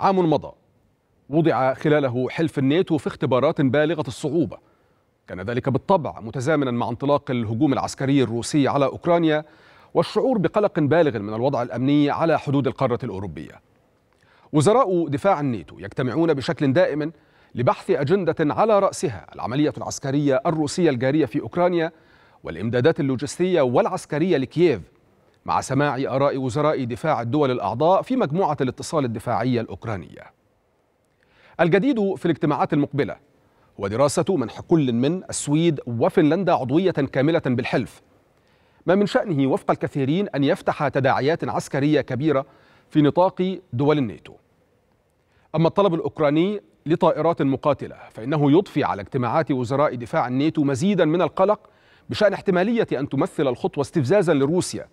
عام مضى وضع خلاله حلف الناتو في اختبارات بالغة الصعوبة كان ذلك بالطبع متزامنا مع انطلاق الهجوم العسكري الروسي على أوكرانيا والشعور بقلق بالغ من الوضع الأمني على حدود القارة الأوروبية وزراء دفاع الناتو يجتمعون بشكل دائم لبحث أجندة على رأسها العملية العسكرية الروسية الجارية في أوكرانيا والإمدادات اللوجستية والعسكرية لكييف مع سماع آراء وزراء دفاع الدول الأعضاء في مجموعة الاتصال الدفاعية الأوكرانية. الجديد في الاجتماعات المقبلة هو دراسة منح كل من السويد وفنلندا عضوية كاملة بالحلف ما من شأنه وفق الكثيرين أن يفتح تداعيات عسكرية كبيرة في نطاق دول الناتو أما الطلب الأوكراني لطائرات مقاتلة فإنه يضفي على اجتماعات وزراء دفاع الناتو مزيدا من القلق بشأن احتمالية أن تمثل الخطوة استفزازا لروسيا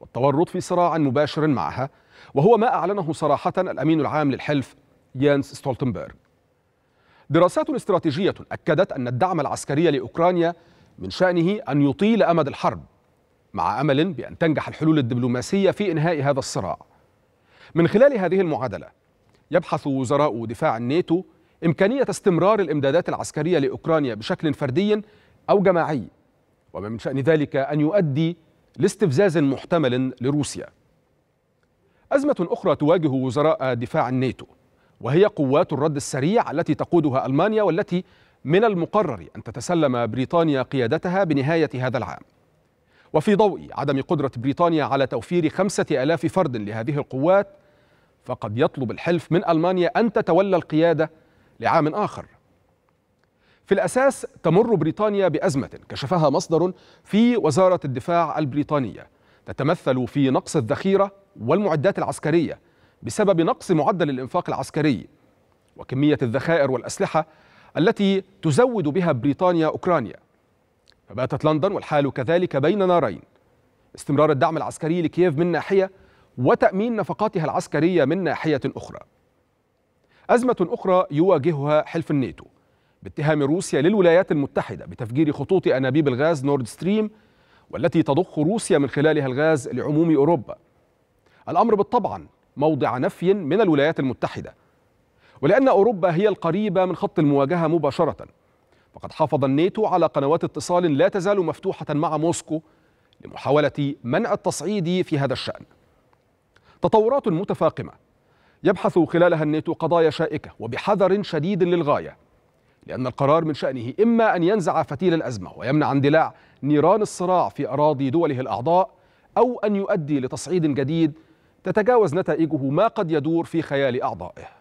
والتورط في صراع مباشر معها وهو ما أعلنه صراحة الأمين العام للحلف يانس ستولتنبرغ دراسات استراتيجية أكدت أن الدعم العسكري لأوكرانيا من شأنه أن يطيل أمد الحرب مع أمل بأن تنجح الحلول الدبلوماسية في إنهاء هذا الصراع من خلال هذه المعادلة يبحث وزراء دفاع الناتو إمكانية استمرار الإمدادات العسكرية لأوكرانيا بشكل فردي أو جماعي وما من شأن ذلك أن يؤدي لاستفزاز محتمل لروسيا أزمة أخرى تواجه وزراء دفاع الناتو وهي قوات الرد السريع التي تقودها ألمانيا والتي من المقرر أن تتسلم بريطانيا قيادتها بنهاية هذا العام وفي ضوء عدم قدرة بريطانيا على توفير خمسة ألاف فرد لهذه القوات فقد يطلب الحلف من ألمانيا أن تتولى القيادة لعام آخر في الأساس تمر بريطانيا بأزمة كشفها مصدر في وزارة الدفاع البريطانية تتمثل في نقص الذخيرة والمعدات العسكرية بسبب نقص معدل الإنفاق العسكري وكمية الذخائر والأسلحة التي تزود بها بريطانيا أوكرانيا فباتت لندن والحال كذلك بين نارين استمرار الدعم العسكري لكييف من ناحية وتأمين نفقاتها العسكرية من ناحية أخرى أزمة أخرى يواجهها حلف الناتو باتهام روسيا للولايات المتحدة بتفجير خطوط أنابيب الغاز نورد ستريم والتي تضخ روسيا من خلالها الغاز لعموم أوروبا الأمر بالطبع موضع نفي من الولايات المتحدة ولأن أوروبا هي القريبة من خط المواجهة مباشرة فقد حافظ الناتو على قنوات اتصال لا تزال مفتوحة مع موسكو لمحاولة منع التصعيد في هذا الشأن تطورات متفاقمة يبحث خلالها الناتو قضايا شائكة وبحذر شديد للغاية لأن القرار من شأنه إما أن ينزع فتيل الأزمة ويمنع اندلاع نيران الصراع في أراضي دوله الأعضاء أو أن يؤدي لتصعيد جديد تتجاوز نتائجه ما قد يدور في خيال أعضائه